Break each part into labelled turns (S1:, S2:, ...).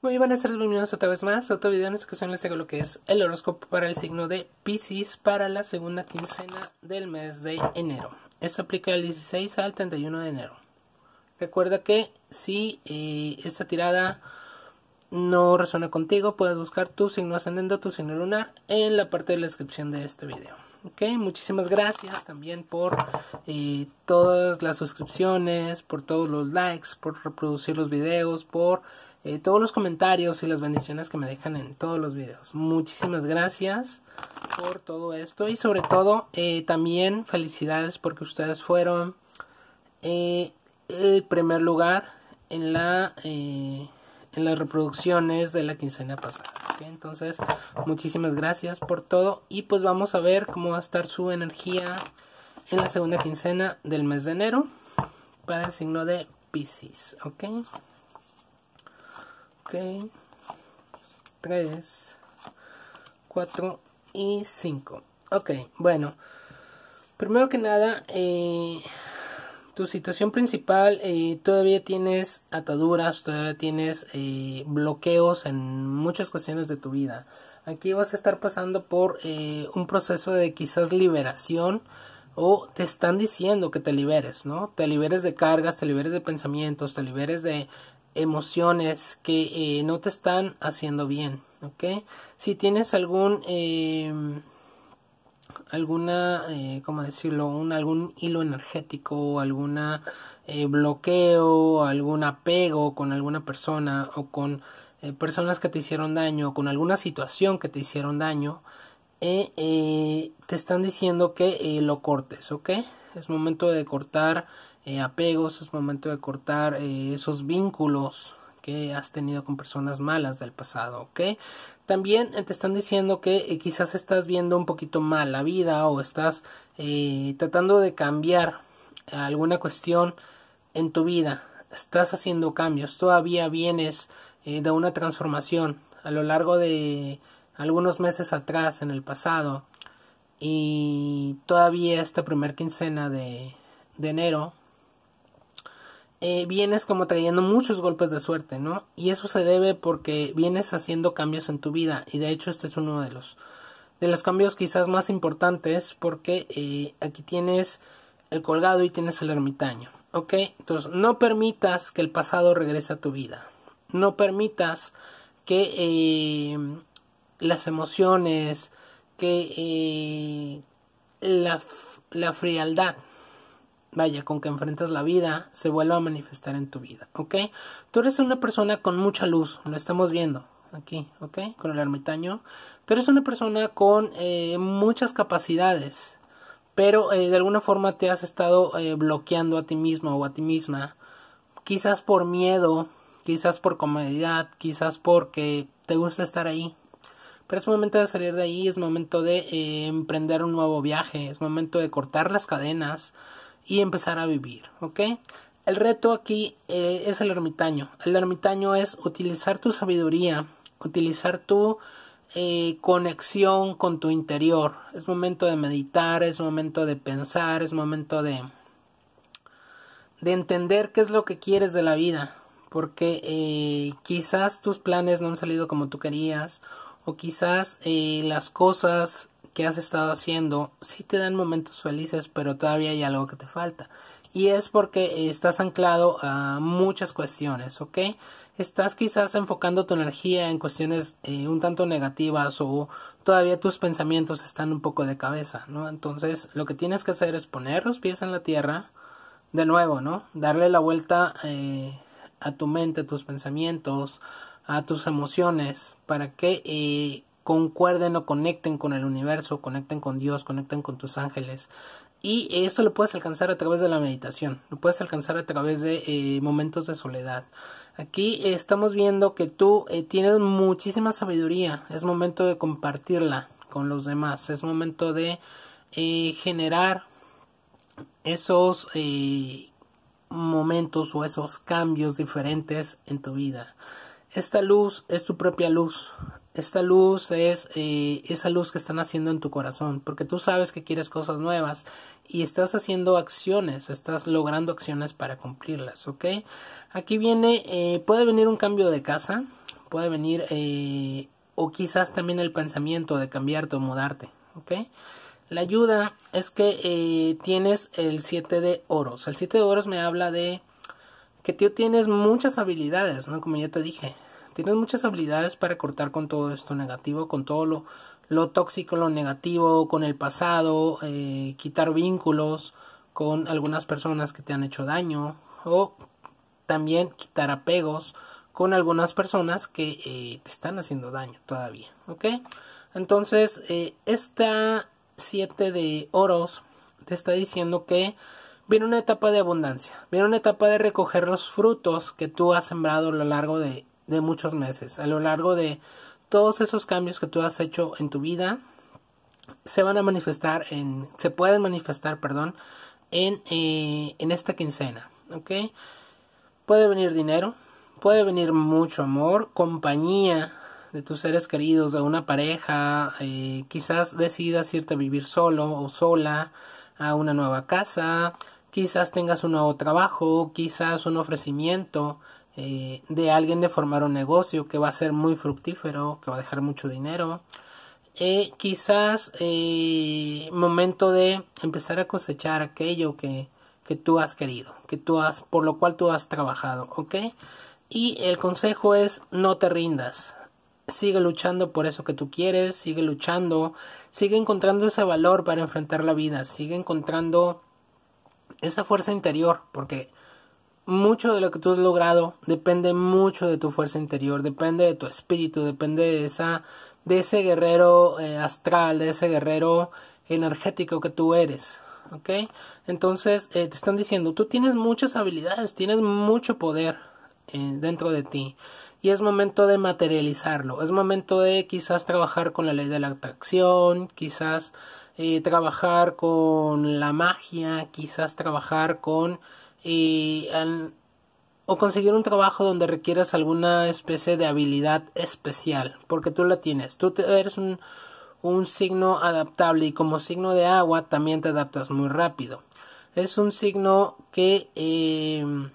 S1: Muy buenas tardes, bienvenidos otra vez más. Otro video en esta ocasión les traigo lo que es el horóscopo para el signo de Pisces para la segunda quincena del mes de enero. Esto aplica del 16 al 31 de enero. Recuerda que si eh, esta tirada no resuena contigo, puedes buscar tu signo ascendente tu signo lunar en la parte de la descripción de este video. Ok, muchísimas gracias también por eh, todas las suscripciones, por todos los likes, por reproducir los videos, por eh, todos los comentarios y las bendiciones que me dejan en todos los videos. Muchísimas gracias por todo esto y sobre todo eh, también felicidades porque ustedes fueron eh, el primer lugar en la en las reproducciones de la quincena pasada. Entonces, muchísimas gracias por todo y pues vamos a ver cómo va a estar su energía en la segunda quincena del mes de enero para el signo de Pisces, ¿ok? ok 3 4 y 5 ok bueno primero que nada eh, tu situación principal eh, todavía tienes ataduras todavía tienes eh, bloqueos en muchas cuestiones de tu vida aquí vas a estar pasando por un proceso de quizás liberación o te están diciendo que te liberes, ¿no? Te liberes de cargas, te liberes de pensamientos, te liberes de emociones que eh, no te están haciendo bien, ¿ok? Si tienes algún, eh, alguna, eh, decirlo? Un, algún hilo energético, alguna bloqueo, algún apego con alguna persona o con personas que te hicieron daño o con alguna situación que te hicieron daño, te están diciendo que lo cortes, ¿ok? Es momento de cortar eh, apegos, es momento de cortar eh, esos vínculos que has tenido con personas malas del pasado, ¿ok? También eh, te están diciendo que quizás estás viendo un poquito mal la vida o estás tratando de cambiar alguna cuestión en tu vida, estás haciendo cambios, todavía vienes de una transformación a lo largo de algunos meses atrás en el pasado y todavía esta primer quincena de enero eh, vienes como trayendo muchos golpes de suerte, ¿no? Y eso se debe porque vienes haciendo cambios en tu vida y de hecho este es uno de los de los cambios quizás más importantes porque eh, aquí tienes el colgado y tienes el ermitaño, ¿ok? Entonces no permitas que el pasado regrese a tu vida, no permitas que eh, las emociones, que la, la frialdad vaya, con que enfrentas la vida, se vuelva a manifestar en tu vida, ¿ok? Tú eres una persona con mucha luz, lo estamos viendo aquí, ¿ok? Con el ermitaño. Tú eres una persona con eh, muchas capacidades, pero eh, de alguna forma te has estado eh, bloqueando a ti mismo o a ti misma, quizás por miedo, quizás por comodidad, quizás porque te gusta estar ahí, pero es momento de salir de ahí, es momento de emprender un nuevo viaje, es momento de cortar las cadenas, y empezar a vivir, ¿ok? El reto aquí eh, es el ermitaño. El ermitaño es utilizar tu sabiduría, utilizar tu eh, conexión con tu interior. Es momento de meditar, es momento de pensar, es momento de, de entender qué es lo que quieres de la vida. Porque eh, quizás tus planes no han salido como tú querías o quizás las cosas que has estado haciendo sí te dan momentos felices, pero todavía hay algo que te falta. Y es porque estás anclado a muchas cuestiones, ¿ok? Estás quizás enfocando tu energía en cuestiones eh, un tanto negativas o todavía tus pensamientos están un poco de cabeza, ¿no? Entonces lo que tienes que hacer es poner los pies en la tierra, de nuevo, ¿no? Darle la vuelta eh, a tu mente, a tus pensamientos, a tus emociones, para que eh, concuerden o conecten con el universo, conecten con Dios, conecten con tus ángeles. Y esto lo puedes alcanzar a través de la meditación, lo puedes alcanzar a través de eh, momentos de soledad. Aquí estamos viendo que tú eh, tienes muchísima sabiduría, es momento de compartirla con los demás, es momento de eh, generar esos momentos o esos cambios diferentes en tu vida. Esta luz es tu propia luz, esta luz es eh, esa luz que están haciendo en tu corazón, porque tú sabes que quieres cosas nuevas y estás haciendo acciones, estás logrando acciones para cumplirlas, ¿ok? Aquí viene, eh, puede venir un cambio de casa, puede venir, eh, o quizás también el pensamiento de cambiarte o mudarte, ¿ok? La ayuda es que tienes el 7 de oros. El 7 de oros me habla de que tú tienes muchas habilidades, ¿no? Como ya te dije, Tienes muchas habilidades para cortar con todo esto negativo, con todo lo, lo tóxico, lo negativo, con el pasado, eh, quitar vínculos con algunas personas que te han hecho daño o también quitar apegos con algunas personas que eh, te están haciendo daño todavía, Entonces, eh, esta 7 de oros te está diciendo que viene una etapa de abundancia, viene una etapa de recoger los frutos que tú has sembrado a lo largo de de muchos meses. A lo largo de todos esos cambios que tú has hecho en tu vida, se van a manifestar en, se pueden manifestar, perdón, en, eh, en esta quincena, ¿ok? Puede venir dinero, puede venir mucho amor, compañía de tus seres queridos, de una pareja, eh, quizás decidas irte a vivir solo o sola a una nueva casa, quizás tengas un nuevo trabajo, quizás un ofrecimiento, eh, de alguien de formar un negocio que va a ser muy fructífero, que va a dejar mucho dinero. Eh, quizás eh, momento de empezar a cosechar aquello que, que tú has querido, que tú has, por lo cual tú has trabajado, ¿ok? Y el consejo es no te rindas, sigue luchando por eso que tú quieres, sigue luchando, sigue encontrando ese valor para enfrentar la vida, sigue encontrando esa fuerza interior, porque mucho de lo que tú has logrado depende mucho de tu fuerza interior, depende de tu espíritu, depende de esa de ese guerrero eh, astral, de ese guerrero energético que tú eres, ¿ok? Entonces eh, te están diciendo, tú tienes muchas habilidades, tienes mucho poder eh, dentro de ti y es momento de materializarlo, es momento de quizás trabajar con la ley de la atracción, quizás trabajar con la magia, quizás trabajar con y o conseguir un trabajo donde requieras alguna especie de habilidad especial, porque tú la tienes, tú eres un, un signo adaptable y como signo de agua también te adaptas muy rápido. Es un signo que em,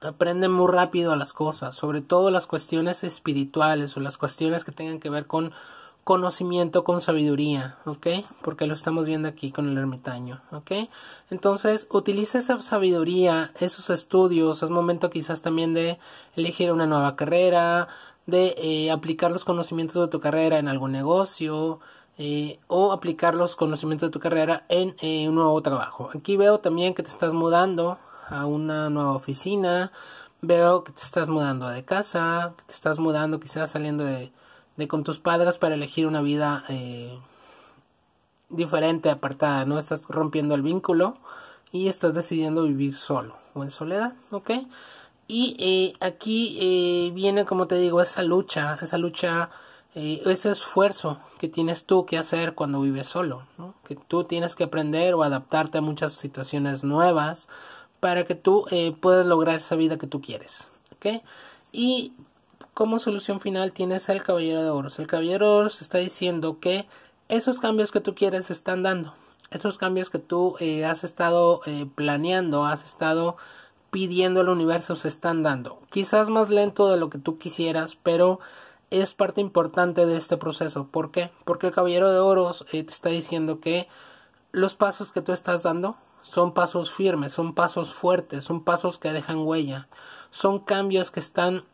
S1: aprende muy rápido a las cosas, sobre todo las cuestiones espirituales o las cuestiones que tengan que ver con conocimiento con sabiduría, ¿ok? Porque lo estamos viendo aquí con el ermitaño, ¿ok? Entonces, utiliza esa sabiduría, esos estudios, es momento quizás también de elegir una nueva carrera, de eh, aplicar los conocimientos de tu carrera en algún negocio, eh, o aplicar los conocimientos de tu carrera en eh, un nuevo trabajo. Aquí veo también que te estás mudando a una nueva oficina, veo que te estás mudando de casa, que te estás mudando quizás saliendo de de con tus padres para elegir una vida eh, diferente, apartada, ¿no? Estás rompiendo el vínculo y estás decidiendo vivir solo o en soledad, ¿ok? Y eh, aquí eh, viene, como te digo, esa lucha, esa lucha, ese esfuerzo que tienes tú que hacer cuando vives solo, ¿no? que tú tienes que aprender o adaptarte a muchas situaciones nuevas para que tú puedas lograr esa vida que tú quieres. ¿ok? Y como solución final tienes al Caballero de Oros. El Caballero de Oros está diciendo que esos cambios que tú quieres están dando. Esos cambios que tú eh, has estado eh, planeando, has estado pidiendo al universo se están dando. Quizás más lento de lo que tú quisieras, pero es parte importante de este proceso. ¿Por qué? Porque el Caballero de Oros eh, te está diciendo que los pasos que tú estás dando son pasos firmes, son pasos fuertes, son pasos que dejan huella, son cambios que están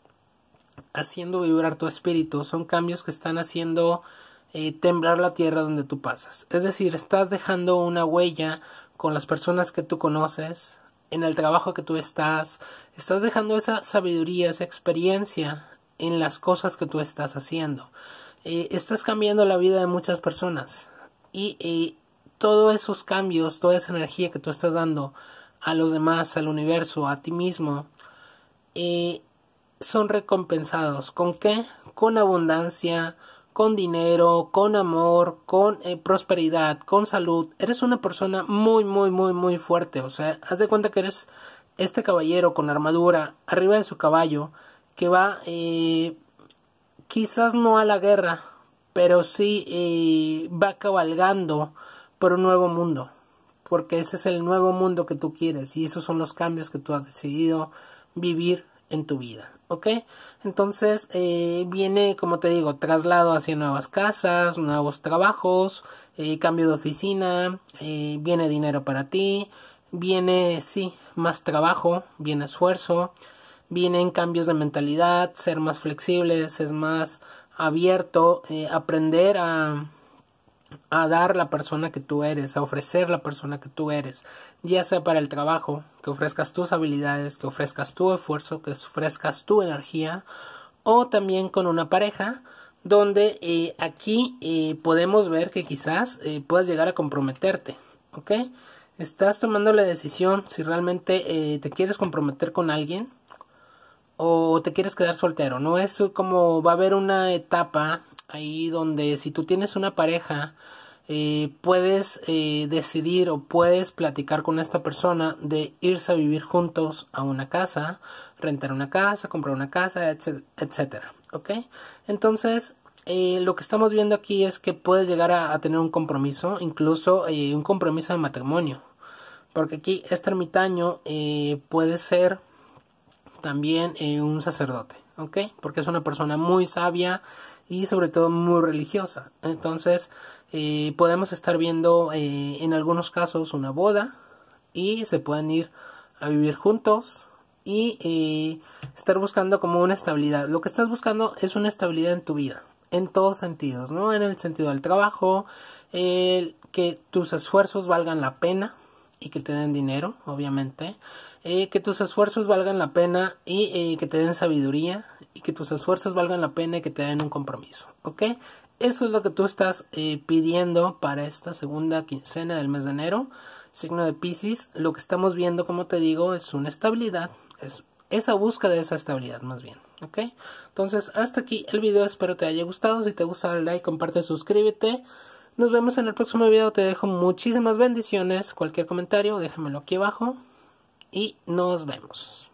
S1: haciendo vibrar tu espíritu, son cambios que están haciendo eh, temblar la tierra donde tú pasas. Es decir, estás dejando una huella con las personas que tú conoces, en el trabajo que tú estás, estás dejando esa sabiduría, esa experiencia en las cosas que tú estás haciendo. Eh, estás cambiando la vida de muchas personas y eh, todos esos cambios, toda esa energía que tú estás dando a los demás, al universo, a ti mismo, eh, son recompensados. ¿Con qué? Con abundancia, con dinero, con amor, con eh, prosperidad, con salud. Eres una persona muy, muy, muy, muy fuerte. O sea, haz de cuenta que eres este caballero con armadura arriba de su caballo que va eh, quizás no a la guerra, pero sí eh, va cabalgando por un nuevo mundo, porque ese es el nuevo mundo que tú quieres y esos son los cambios que tú has decidido vivir en tu vida, ¿ok? Entonces eh, viene, como te digo, traslado hacia nuevas casas, nuevos trabajos, eh, cambio de oficina, eh, viene dinero para ti, viene, sí, más trabajo, viene esfuerzo, vienen cambios de mentalidad, ser más flexibles, es más abierto, aprender a a dar la persona que tú eres, a ofrecer la persona que tú eres, ya sea para el trabajo, que ofrezcas tus habilidades, que ofrezcas tu esfuerzo, que ofrezcas tu energía, o también con una pareja, donde eh, aquí eh, podemos ver que quizás eh, puedas llegar a comprometerte, ¿ok? Estás tomando la decisión si realmente te quieres comprometer con alguien o te quieres quedar soltero, no es como va a haber una etapa ahí donde si tú tienes una pareja, eh, puedes eh, decidir o puedes platicar con esta persona de irse a vivir juntos a una casa, rentar una casa, comprar una casa, etcétera, ¿ok? Entonces, eh, lo que estamos viendo aquí es que puedes llegar a, tener un compromiso, incluso un compromiso de matrimonio, porque aquí este ermitaño puede ser también un sacerdote, ¿ok? Porque es una persona muy sabia, y sobre todo muy religiosa. Entonces eh, podemos estar viendo eh, en algunos casos una boda y se pueden ir a vivir juntos y eh, estar buscando como una estabilidad. Lo que estás buscando es una estabilidad en tu vida, en todos sentidos, ¿no? En el sentido del trabajo, que tus esfuerzos valgan la pena y que te den dinero, obviamente. Eh, que tus esfuerzos valgan la pena y eh, que te den sabiduría y que tus esfuerzos valgan la pena y que te den un compromiso, ¿ok? Eso es lo que tú estás eh, pidiendo para esta segunda quincena del mes de enero, signo de Pisces. Lo que estamos viendo, como te digo, es una estabilidad, es esa búsqueda de esa estabilidad más bien, ¿ok? Entonces, hasta aquí el video, espero te haya gustado, si te gusta dale like, comparte, suscríbete. Nos vemos en el próximo video, te dejo muchísimas bendiciones, cualquier comentario déjamelo aquí abajo y nos vemos.